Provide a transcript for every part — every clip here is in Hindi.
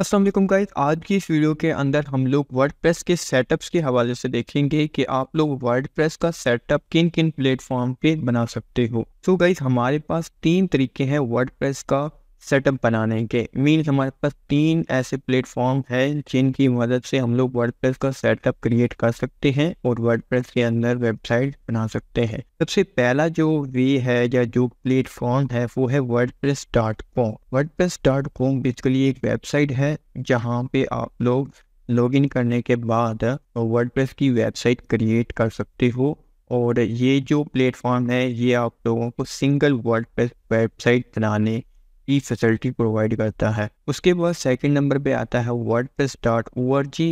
असलम गाइज आज की इस वीडियो के अंदर हम लोग प्रेस के सेटअप्स के हवाले से देखेंगे कि आप लोग प्रेस का सेटअप किन किन प्लेटफॉर्म पे बना सकते हो तो so गाइज हमारे पास तीन तरीके हैं प्रेस का सेटअप बनाने के मीन्स हमारे पास तीन ऐसे प्लेटफॉर्म हैं जिनकी मदद से हम लोग प्रेस का सेटअप क्रिएट कर सकते हैं और वर्डप्रेस के अंदर वेबसाइट बना सकते हैं सबसे पहला जो वे है या जो प्लेटफॉर्म है वो है press dot com WordPress dot com basically एक वेबसाइट है जहाँ पे आप लोग लॉगिन करने के बाद प्रेस की वेबसाइट क्रिएट कर सकते हो और ये जो प्लेटफॉर्म है ये आप लोगों को सिंगल प्रेस वेबसाइट बनाने की फैसिलिटी प्रोवाइड करता है उसके बाद सेकंड नंबर पे आता है WordPress dot O R G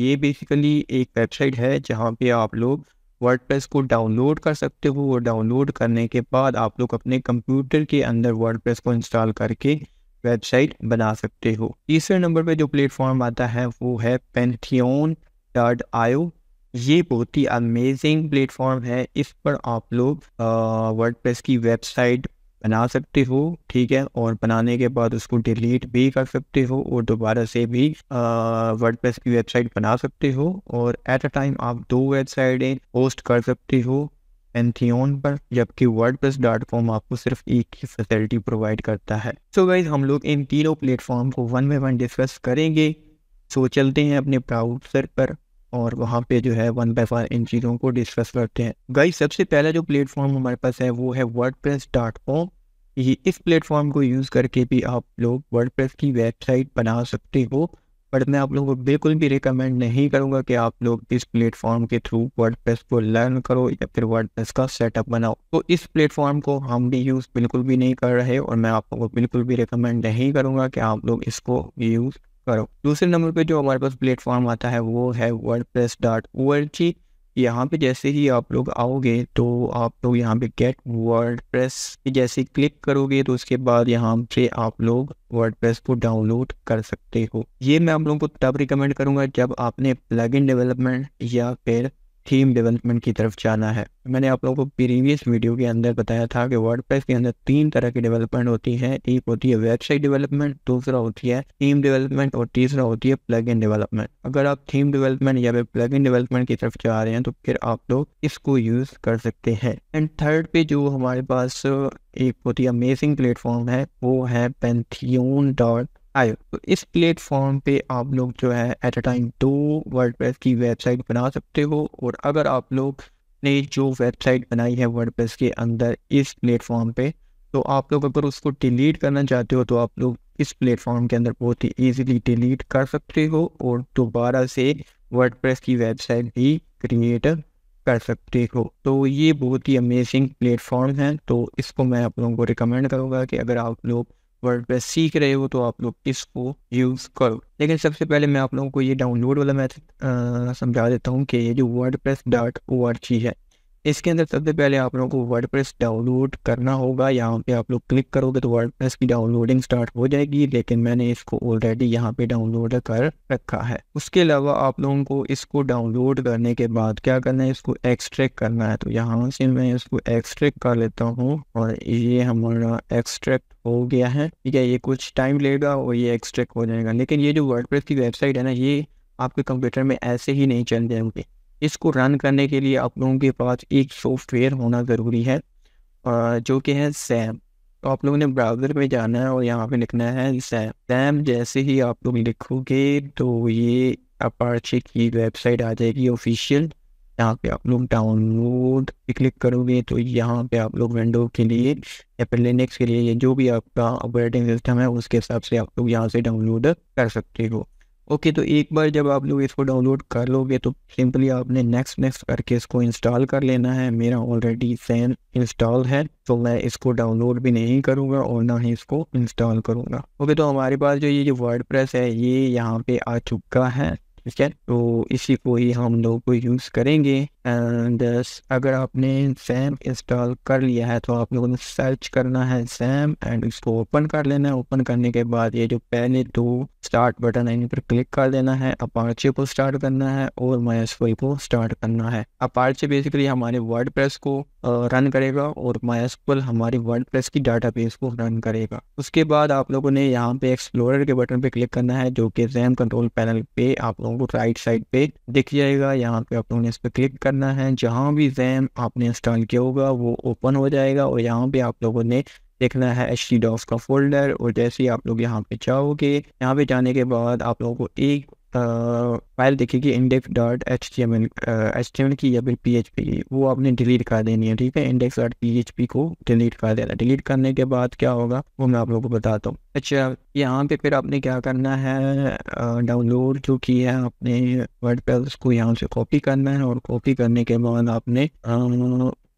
ये बेसिकली एक वेबसाइट है जहाँ पे आप लोग वर्ड प्रेस को डाउनलोड कर सकते हो और डाउनलोड करने के बाद आप लोग अपने कंप्यूटर के अंदर वर्ड प्रेस को इंस्टॉल करके वेबसाइट बना सकते हो तीसरे नंबर पे जो प्लेटफॉर्म आता है वो है पेंथियन डॉट आयो ये बहुत ही अमेजिंग प्लेटफॉर्म है इस पर आप लोग वर्ड प्रेस की वेबसाइट बना सकते हो ठीक है और बनाने के बाद उसको डिलीट भी कर सकते हो और दोबारा से भी वर्डप्रेस की वेबसाइट बना सकते हो और एट अ टाइम आप दो वेबसाइटें होस्ट कर सकते हो एंथियोन पर जबकि प्रेस डॉट कॉम आपको सिर्फ एक ही फैसिलिटी प्रोवाइड करता है सो so गाइज हम लोग इन तीनों प्लेटफॉर्म को वन बाई वन डिस्कस करेंगे सो so चलते हैं अपने ब्राउजर पर और वहाँ पे जो है वन बाई वन इन चीज़ों को डिस्कस करते हैं गाइस सबसे पहला जो प्लेटफॉर्म हमारे पास है वो है वर्ड प्रेस डॉट कॉम ये इस प्लेटफॉर्म को यूज़ करके भी आप लोग वर्ड प्रेस की वेबसाइट बना सकते हो बट मैं आप लोगों को बिल्कुल भी रिकमेंड नहीं करूँगा कि आप लोग इस प्लेटफॉर्म के थ्रू वर्ड प्रेस को लर्न करो या फिर वर्ड प्रेस का सेटअप बनाओ तो इस प्लेटफॉर्म को हम भी यूज़ बिल्कुल भी नहीं कर रहे और मैं आप लोगों को बिल्कुल भी रिकमेंड नहीं करूँगा कि आप लोग इसको यूज़ करो दूसरे नंबर पे जो हमारे पास प्लेटफॉर्म आता है वो है WordPress dot O L G यहाँ पर जैसे ही आप लोग आओगे तो आप लोग यहाँ पे गेट वर्ड प्रेस जैसे क्लिक करोगे तो उसके बाद यहाँ से आप लोग वर्ड प्रेस को डाउनलोड कर सकते हो ये मैं आप लोगों को तब रिकमेंड करूँगा जब आपने प्लगइन डेवलपमेंट या फिर थीम डेवलपमेंट की तरफ जाना है मैंने आप लोगों को प्रीवियस वीडियो के अंदर बताया था कि वर्डप्रेस के अंदर तीन तरह की डेवलपमेंट होती है एक होती है वेबसाइट डेवलपमेंट दूसरा होती है थीम डेवलपमेंट और तीसरा होती है प्लग इन डेवलपमेंट अगर आप थीम डेवलपमेंट या फिर प्लग इन डेवलपमेंट की तरफ जा रहे हैं तो फिर आप लोग इसको यूज कर सकते हैं एंड थर्ड पे जो हमारे पास एक बहुत ही अमेजिंग प्लेटफॉर्म है वो है पेंथियोन डॉट आयो तो इस प्लेटफॉर्म पे आप लोग जो है एट अ टाइम दो वर्ड की वेबसाइट बना सकते हो और अगर आप लोग ने जो वेबसाइट बनाई है वर्ड के अंदर इस प्लेटफॉर्म पे तो आप लोग अगर उसको डिलीट करना चाहते हो तो आप लोग इस प्लेटफॉर्म के अंदर बहुत ही ईजिली डिलीट कर सकते हो और दोबारा से वर्ड की वेबसाइट भी क्रिएट कर सकते हो तो ये बहुत ही अमेजिंग प्लेटफॉर्म है तो इसको मैं आप लोगों को रिकमेंड करूँगा कि अगर आप लोग वर्ड प्रेस सीख रहे हो तो आप लोग इसको यूज़ करो लेकिन सबसे पहले मैं आप लोगों को ये डाउनलोड वाला मैथड समझा देता हूँ कि ये जो WordPress dot O R G है इसके अंदर सबसे पहले आप लोगों को वर्ड डाउनलोड करना होगा यहाँ पे आप लोग क्लिक करोगे तो वर्ड की डाउनलोडिंग स्टार्ट हो जाएगी लेकिन मैंने इसको ऑलरेडी यहाँ पे डाउनलोड कर रखा है उसके अलावा आप लोगों को इसको डाउनलोड करने के बाद क्या करना है इसको एक्सट्रैक्ट करना है तो यहाँ से मैं इसको एक्सट्रैक्ट कर लेता हूँ और ये हमारा एक्सट्रैक्ट हो गया है ठीक है ये कुछ टाइम लेगा और ये एक्सट्रैक्ट हो जाएगा लेकिन ये जो वर्ड की वेबसाइट है ना ये आपके कंप्यूटर में ऐसे ही नहीं चल जाएंगे इसको रन करने के लिए आप लोगों के पास एक सॉफ्टवेयर होना ज़रूरी है जो कि है सैम तो आप लोगों ने ब्राउज़र पे जाना है और यहाँ पे लिखना है सैम सैम जैसे ही आप लोग लिखोगे तो ये अपार्चे की वेबसाइट आ जाएगी ऑफिशियल यहाँ पे आप लोग डाउनलोड पे क्लिक करोगे तो यहाँ पे आप लोग विंडो के लिए या फिर लिनक्स के लिए जो भी आपका ऑपरेटिंग सिस्टम है उसके हिसाब से आप लोग यहाँ से डाउनलोड कर सकते हो ओके तो एक बार जब आप लोग इसको डाउनलोड कर लोगे तो सिंपली आपने नेक्स्ट नेक्स्ट करके इसको इंस्टॉल कर लेना है मेरा ऑलरेडी सैन इंस्टॉल है तो मैं इसको डाउनलोड भी नहीं करूँगा और ना ही इसको इंस्टॉल करूँगा ओके तो हमारे पास जो ये जो वर्ड है ये यहाँ पे आ चुका है ठीक है तो इसी को ही हम लोग यूज़ करेंगे एंड uh, अगर आपने सैम इंस्टॉल कर लिया है तो आप लोगों ने सर्च करना है सैम एंड इसको ओपन कर लेना है ओपन करने के बाद ये जो पहले दो स्टार्ट बटन है इन पर क्लिक कर देना है अपारचे को स्टार्ट करना है और माइस को स्टार्ट करना है अपारचे बेसिकली हमारे वर्ड को रन uh, करेगा और माइस हमारी वर्ड की डाटा को रन करेगा उसके बाद आप लोगों ने यहाँ पे एक्सप्लोर के बटन पे क्लिक करना है जो कि रैम कंट्रोल पैनल पे आप लोगों लोगों राइट साइड पे दिख जाएगा यहाँ पे आप लोगों ने इस पर क्लिक करना है जहाँ भी रैम आपने इंस्टॉल किया होगा वो ओपन हो जाएगा और यहाँ पे आप लोगों ने देखना है एच डी डॉस का फोल्डर और जैसे ही आप लोग यहाँ पे जाओगे यहाँ पे जाने के बाद आप लोगों को एक फाइल देखेगी index dot H T M L H T M L की या फिर पी एच पी की वो आपने डिलीट कर देनी है ठीक है index dot P H P को डिलीट कर देना डिलीट करने के बाद क्या होगा वो मैं आप लोगों को बताता हूँ अच्छा यहाँ पे फिर आपने क्या करना है डाउनलोड जो की है आपने वर्ड पेल्स को यहाँ से कॉपी करना है और कॉपी करने के बाद आपने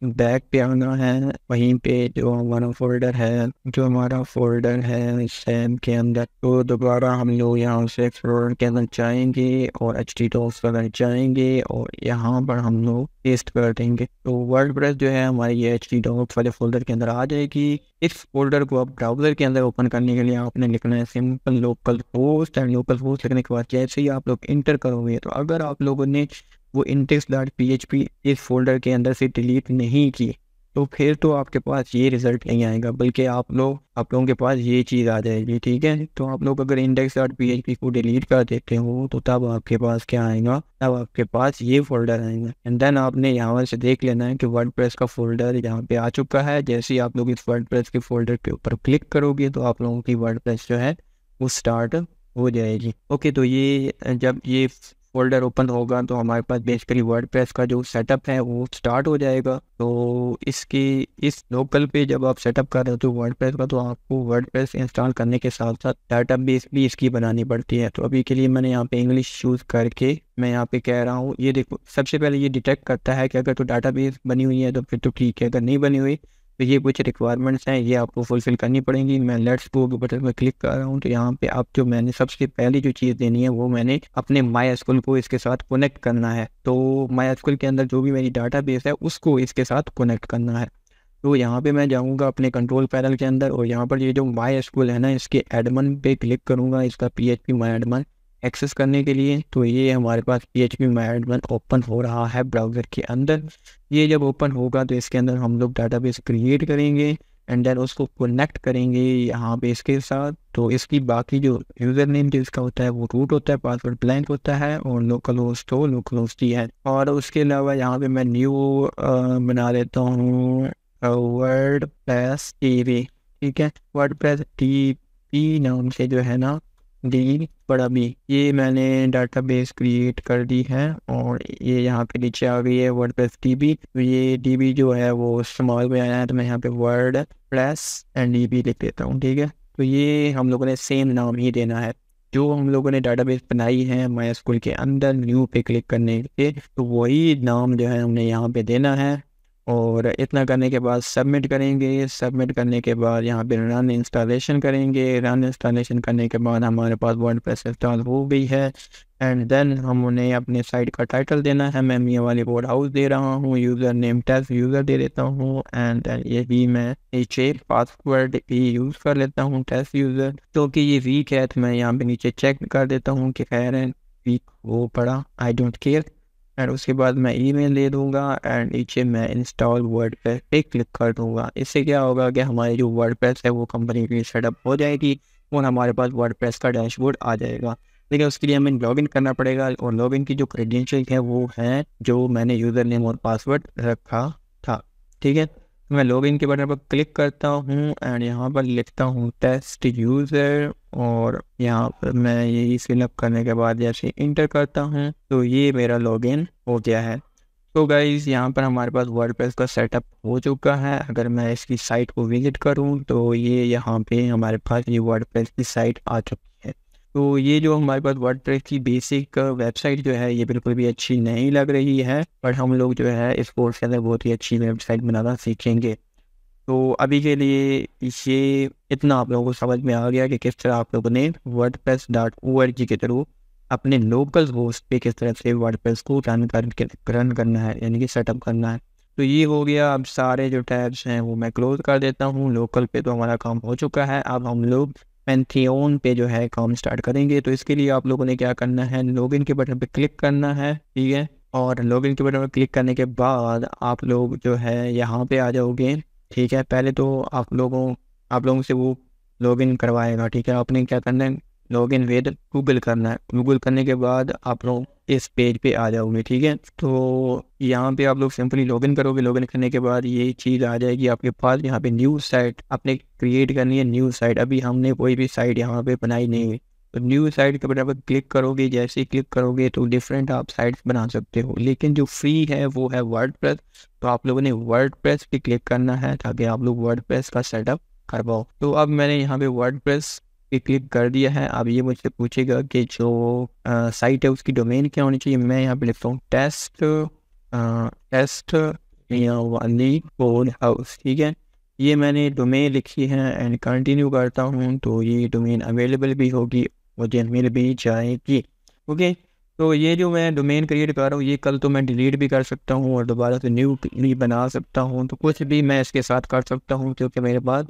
बैक पे आना है वहीं पे जो हमारा फोल्डर है जो हमारा फोल्डर है सैम के अंदर तो दोबारा हम लोग यहाँ से एक्सप्लोर अंदर जाएंगे और एच डी टॉल्स करना जाएंगे और यहाँ पर हम लोग पेस्ट कर देंगे तो वर्ड प्रेस जो है हमारी ये एच डी टॉल्स वाले फोल्डर के अंदर आ जाएगी इस फोल्डर को आप ब्राउजर के अंदर ओपन करने के लिए आपने लिखना है simple local post and local post लिखने के बाद जैसे ही आप लोग इंटर करोगे तो अगर आप लोगों ने वो index dot P H P इस फोल्डर के अंदर से डिलीट नहीं की तो फिर तो आपके पास ये रिजल्ट नहीं आएगा बल्कि आप लोग आप लोगों के पास ये चीज़ आ जाएगी ठीक है तो आप लोग अगर index dot P H P को डिलीट कर देते हो तो तब आपके पास क्या आएगा तब आपके पास ये फोल्डर आएगा एंड देन आपने यहाँ से देख लेना है कि वर्ड प्रेस का फोल्डर यहाँ पे आ चुका है जैसे ही आप लोग इस वर्ड प्रेस के फोल्डर के ऊपर क्लिक करोगे तो आप लोगों की वर्ड प्रेस जो है वो स्टार्ट हो जाएगी ओके तो ये जब ये फोल्डर ओपन होगा तो हमारे पास बेसिकली प्रेस का जो सेटअप है वो स्टार्ट हो जाएगा तो इसकी इस लोकल पे जब आप सेटअप कर रहे हो प्रेस तो का तो आपको प्रेस इंस्टॉल करने के साथ साथ डाटा बेस भी इसकी बनानी पड़ती है तो अभी के लिए मैंने यहाँ पे इंग्लिश चूज़ करके मैं यहाँ पे कह रहा हूँ ये देखो सबसे पहले ये डिटेक्ट करता है कि अगर तो डाटा बेस बनी हुई है तो फिर तो ठीक है अगर नहीं बनी हुई तो ये कुछ रिक्वायरमेंट्स हैं ये आपको फुलफ़िल करनी पड़ेंगी मैं लेट्स गो के बटन पर क्लिक कर रहा हूँ तो यहाँ पे आप जो मैंने सबसे पहली जो चीज़ देनी है वो मैंने अपने माई स्कूल को इसके साथ कनेक्ट करना है तो माई स्कूल के अंदर जो भी मेरी डाटा बेस है उसको इसके साथ कनेक्ट करना है तो यहाँ पे मैं जाऊँगा अपने कंट्रोल पैनल के अंदर और यहाँ पर ये जो माई स्कूल है ना इसके एडमन पे क्लिक करूँगा इसका P H P my admin access करने के लिए तो ये हमारे पास P H P management open हो रहा है ब्राउज़र के अंदर ये जब ओपन होगा तो इसके अंदर हम लोग डाटा बेस क्रिएट करेंगे एंड देन उसको कनेक्ट करेंगे यहाँ पे इसके साथ तो इसकी बाकी जो यूज़र नेम जो इसका होता है वो रूट होता है पासवर्ड ब्लैंक होता है और लोकल होस्ट हो लोकल होस्ट ही है और उसके अलावा यहाँ पे मैं न्यू बना लेता हूँ वर्ड प्रेस टी ठीक है वर्ड प्रेस टी पी नाम से जो है ना डी बड़ा बी ये मैंने डाटा बेस क्रिएट कर दी है और ये यहाँ पे नीचे आ गई है वर्ड प्लस डी बी तो ये डी बी जो है वो इस्तेमाल में आया है तो मैं यहाँ पे word plus and D B लिख देता हूँ ठीक है तो ये हम लोगों ने सेम नाम ही देना है जो हम लोगों ने डाटाबेस बनाई है माई स्कूल के अंदर न्यू पे क्लिक करने के तो वही नाम जो है हमने यहाँ पे देना है और इतना करने के बाद सबमिट करेंगे सबमिट करने के बाद यहाँ पे रन इंस्टॉलेशन करेंगे रन इंस्टॉलेशन करने के बाद हमारे पास वर्ड प्रेस इंस्टॉल हो गई है एंड देन हम उन्हें अपने साइट का टाइटल देना है मैं ये वाली बोर्ड हाउस दे रहा हूँ यूज़र नेम टेस्ट यूज़र दे देता हूँ एंड देन ये भी मैं नीचे पासवर्ड भी यूज़ कर लेता हूँ टेस्ट यूज़र क्योंकि ये वीक है तो मैं यहाँ पे नीचे चेक कर देता हूँ कि खैर हैं वीक वो पड़ा आई डोंट केयर एंड उसके बाद मैं ईमेल दे दूंगा एंड नीचे मैं इंस्टॉल वर्ड प्रेस पे क्लिक कर दूंगा इससे क्या होगा कि हमारी जो वर्ड प्रेस है वो कंपनी की सेटअप हो जाएगी और हमारे पास वर्ड प्रेस का डैशबोर्ड आ जाएगा लेकिन उसके लिए हमें लॉगिन करना पड़ेगा और लॉगिन की जो क्रेडेंशियल है वो है जो मैंने यूज़र नेम और पासवर्ड रखा था ठीक है मैं लॉगिन के बटन पर क्लिक करता हूँ एंड यहाँ पर लिखता हूँ टेस्ट यूज़र और यहाँ पर मैं यही फिलअप करने के बाद जैसे इंटर करता हूँ तो ये मेरा लॉगिन हो गया है तो गाइज़ यहाँ पर हमारे पास वर्डप्रेस का सेटअप हो चुका है अगर मैं इसकी साइट को विजिट करूँ तो ये यहाँ पे हमारे पास ये वर्डप्रेस की साइट आ चुकी है तो ये जो हमारे पास वर्डप्रेस की बेसिक वेबसाइट जो है ये बिल्कुल भी अच्छी नहीं लग रही है बट हम लोग जो है इस कोर्स के अंदर बहुत ही अच्छी वेबसाइट बनाना सीखेंगे तो अभी के लिए ये इतना आप लोगों को समझ में आ गया कि किस तरह आप लोगों ने WordPress dot O R G के थ्रू अपने लोकल होस्ट पे किस तरह से वर्ड प्रेस को रन कर रन करना है यानी कि सेटअप करना है तो ये हो गया अब सारे जो टैब्स हैं वो मैं क्लोज कर देता हूँ लोकल पे तो हमारा काम हो चुका है अब हम लोग पेंथियोन पे जो है काम स्टार्ट करेंगे तो इसके लिए आप लोगों ने क्या करना है लॉगिन के बटन पे क्लिक करना है ठीक है और लॉगिन के बटन पर क्लिक करने के बाद आप लोग जो है यहाँ पे आ जाओगे ठीक है पहले तो आप लोगों आप लोगों से वो लॉगिन करवाएगा ठीक है आपने क्या करना है लॉग इन विद गूगल करना है गूगल करने के बाद आप लोग इस पेज पे आ जाओगे ठीक है तो यहाँ पे आप लोग सिंपली लॉग इन करोगे लॉग इन करने के बाद ये चीज़ आ जाएगी आपके पास यहाँ पे न्यू साइट आपने क्रिएट करनी है न्यू साइट अभी हमने कोई भी साइट यहाँ पे बनाई नहीं हुई न्यू साइट के बराबर क्लिक करोगे जैसे क्लिक करोगे तो डिफरेंट आप साइट्स बना सकते हो लेकिन जो फ्री है वो है वर्ड तो आप लोगों ने वर्ड प्रेस पे क्लिक करना है ताकि आप लोग वर्ड का सेटअप कर तो अब मैंने यहाँ पे वर्ड प्रेस पे क्लिक कर दिया है अब ये मुझसे पूछेगा कि जो आ, साइट है उसकी डोमेन क्या होनी चाहिए मैं यहाँ पे लिखता हूँ टेस्ट टेस्ट वाली फोन हाउस ठीक है ये मैंने डोमेन लिखी है एंड कंटिन्यू करता हूँ तो ये डोमेन अवेलेबल भी होगी मुझे मिल भी जाएगी ओके तो ये जो मैं डोमेन क्रिएट कर रहा हूँ ये कल तो मैं डिलीट भी कर सकता हूँ और दोबारा से न्यू भी बना सकता हूँ तो कुछ भी मैं इसके साथ कर सकता हूँ क्योंकि मेरे पास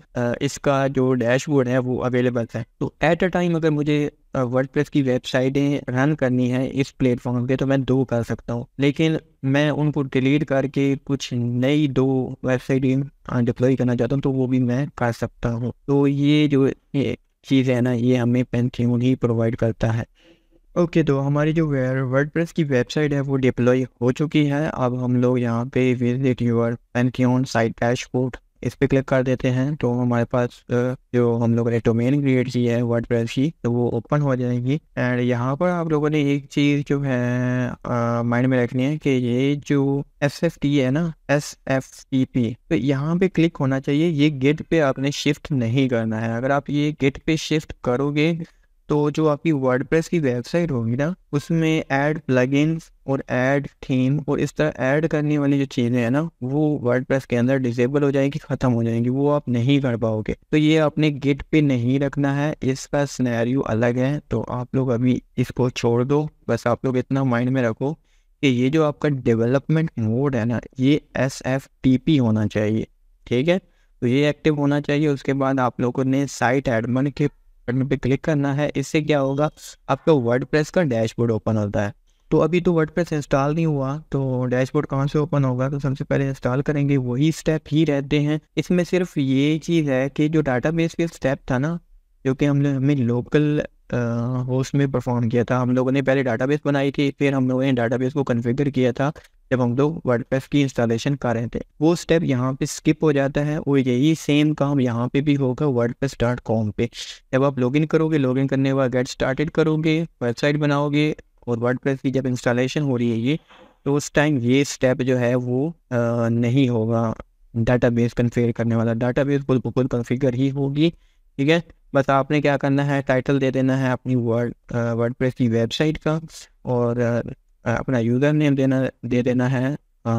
इसका जो डैशबोर्ड है वो अवेलेबल है तो एट अ टाइम अगर मुझे वर्डप्रेस की वेबसाइटें रन करनी है इस प्लेटफॉर्म पे तो मैं दो कर सकता हूँ लेकिन मैं उनको डिलीट करके कुछ नई दो वेबसाइटें डिप्लॉय करना चाहता हूँ तो वो भी मैं कर सकता हूँ तो ये जो चीज़ है ना ये हमें पेंथ्यून ही प्रोवाइड करता है ओके okay, तो हमारी जो वर्ड प्रेस की वेबसाइट है वो डिप्लॉय हो चुकी है अब हम लोग यहाँ पे visit your pantheon site dashboard इस पर क्लिक कर देते हैं तो हमारे पास जो हम लोगों ने डोमेन क्रिएट की है वर्ड की तो वो ओपन हो जाएगी एंड यहाँ पर आप लोगों ने एक चीज़ जो है माइंड में रखनी है कि ये जो एस एफ टी है ना एस एफ टी पी तो यहाँ पे क्लिक होना चाहिए ये गेट पे आपने शिफ्ट नहीं करना है अगर आप ये गेट पे शिफ्ट करोगे तो जो आपकी वर्ड की वेबसाइट होगी ना उसमें ऐड प्लग और ऐड थीम और इस तरह ऐड करने वाली जो चीज़ें हैं ना वो वर्ड के अंदर डिजेबल हो जाएंगी ख़त्म हो जाएंगी वो आप नहीं कर पाओगे तो ये आपने गिट पे नहीं रखना है इसका स्नैरियो अलग है तो आप लोग अभी इसको छोड़ दो बस आप लोग इतना माइंड में रखो कि ये जो आपका डेवलपमेंट मोड है ना ये एस होना चाहिए ठीक है तो ये एक्टिव होना चाहिए उसके बाद आप लोगों ने साइट एडमन के बटन पे क्लिक करना है इससे क्या होगा आपका वर्डप्रेस का डैशबोर्ड ओपन होता है तो अभी तो वर्डप्रेस इंस्टॉल नहीं हुआ तो डैशबोर्ड कहाँ से ओपन होगा तो सबसे पहले इंस्टॉल करेंगे वही स्टेप ही रहते हैं इसमें सिर्फ ये चीज़ है कि जो डाटा बेस के स्टेप था ना जो कि हमने हमें लोकल होस्ट में परफॉर्म किया था हम लोगों ने पहले डाटाबेस बनाई थी फिर हम लोगों ने डाटाबेस को कन्फिगर किया था जब हम लोग वर्डप्रेस की इंस्टॉलेशन कर रहे थे वो स्टेप यहाँ पे स्किप हो जाता है वो यही सेम काम यहाँ पे भी होगा पे डॉट कॉम पे जब आप लॉगिन करोगे लॉगिन करने के बाद गेट स्टार्टेड करोगे वेबसाइट बनाओगे और वर्ड की जब इंस्टॉलेशन हो रही है ये तो उस टाइम ये स्टेप जो है वो आ, नहीं होगा बेस कन्फिगर करने वाला डाटा बेस बिल्कुल कन्फिगर ही होगी ठीक है बस आपने क्या करना है टाइटल दे देना है अपनी वर्ड वर्ड प्रेस की वेबसाइट का और अपना यूज़र नेम देना दे देना है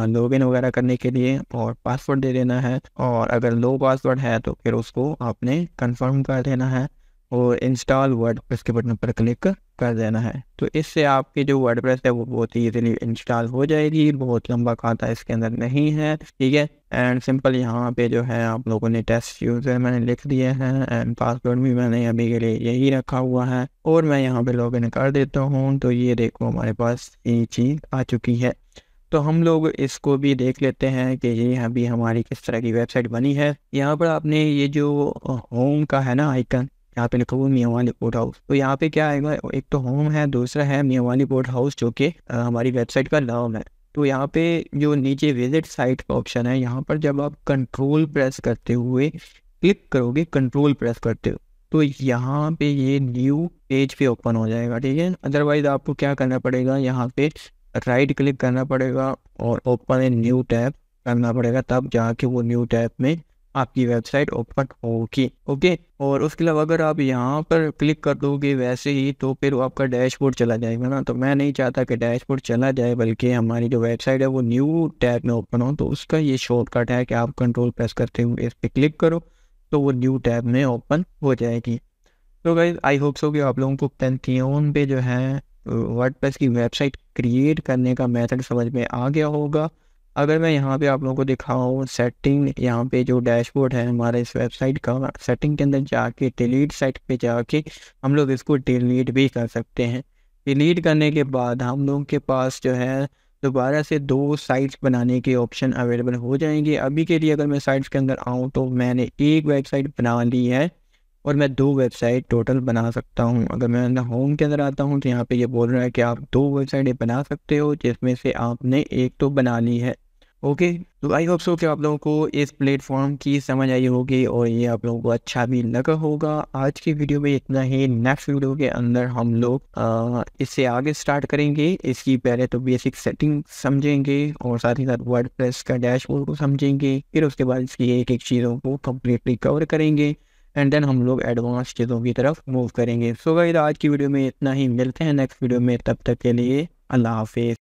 लॉग इन वगैरह करने के लिए और पासवर्ड दे देना है और अगर लो पासवर्ड है तो फिर उसको आपने कंफर्म कर देना है और इंस्टॉल वर्ड इसके बटन पर क्लिक कर देना है तो इससे आपकी जो वर्ड है वो बहुत ही ईजिली इंस्टॉल हो जाएगी बहुत लंबा खाता इसके अंदर नहीं है ठीक है एंड सिंपल यहाँ पे जो है आप लोगों ने टेस्ट यूज़र मैंने लिख दिए हैं एंड पासवर्ड भी मैंने अभी के लिए यही रखा हुआ है और मैं यहाँ पे लॉग कर देता हूँ तो ये देखो हमारे पास ये चीज़ आ चुकी है तो हम लोग इसको भी देख लेते हैं कि ये अभी हमारी किस तरह की वेबसाइट बनी है यहाँ पर आपने ये जो होम का है ना आइकन यहाँ पे लिखा हुआ मियावाली बोर्ड हाउस तो यहाँ पे क्या आएगा एक तो होम है दूसरा है मियावाली बोर्ड हाउस जो कि हमारी वेबसाइट का नाम है तो यहाँ पे जो नीचे विजिट साइट का ऑप्शन है यहाँ पर जब आप कंट्रोल प्रेस करते हुए क्लिक करोगे कंट्रोल प्रेस करते हो तो यहाँ पे ये न्यू पेज पे ओपन हो जाएगा ठीक है अदरवाइज आपको क्या करना पड़ेगा यहाँ पे राइट क्लिक करना पड़ेगा और ओपन ए न्यू टैब करना पड़ेगा तब जाके वो न्यू टैब में आपकी वेबसाइट ओपन होगी ओके और उसके अलावा अगर आप यहाँ पर क्लिक कर दोगे वैसे ही तो फिर आपका डैशबोर्ड चला जाएगा ना तो मैं नहीं चाहता कि डैशबोर्ड चला जाए बल्कि हमारी जो वेबसाइट है वो न्यू टैब में ओपन हो तो उसका ये शॉर्टकट है कि आप कंट्रोल प्रेस करते हुए इस पर क्लिक करो तो वो न्यू टैब में ओपन हो जाएगी तो गाइज आई होप सो कि आप लोगों को पेंथियोन पे जो है प्रेस की वेबसाइट क्रिएट करने का मेथड समझ में आ गया होगा अगर मैं यहाँ पे आप लोगों को दिखाऊँ सेटिंग यहाँ पे जो डैशबोर्ड है हमारे इस वेबसाइट का सेटिंग के अंदर जाके डिलीट साइट पे जाके हम लोग इसको डिलीट भी कर सकते हैं डिलीट करने के बाद हम लोगों के पास जो है दोबारा से दो साइट्स बनाने के ऑप्शन अवेलेबल हो जाएंगे अभी के लिए अगर मैं साइट्स के अंदर आऊँ तो मैंने एक वेबसाइट बना ली है और मैं दो वेबसाइट टोटल बना सकता हूँ अगर मैं होम के अंदर आता हूँ तो यहाँ पे ये बोल रहा है कि आप दो वेबसाइटें बना सकते हो जिसमें से आपने एक तो बना ली है ओके तो आई होप सो कि आप लोगों को इस प्लेटफॉर्म की समझ आई होगी और ये आप लोगों को अच्छा भी लगा होगा आज की वीडियो में इतना ही नेक्स्ट वीडियो के अंदर हम लोग इससे आगे स्टार्ट करेंगे इसकी पहले तो बेसिक सेटिंग समझेंगे और साथ ही साथ वर्ड का डैशबोर्ड को समझेंगे फिर उसके बाद इसकी एक एक चीज़ों को कम्प्लीटली कवर करेंगे एंड देन हम लोग एडवांस चीज़ों की तरफ मूव करेंगे सो so, गाइस आज की वीडियो में इतना ही मिलते हैं नेक्स्ट वीडियो में तब तक के लिए अल्लाह हाफिज़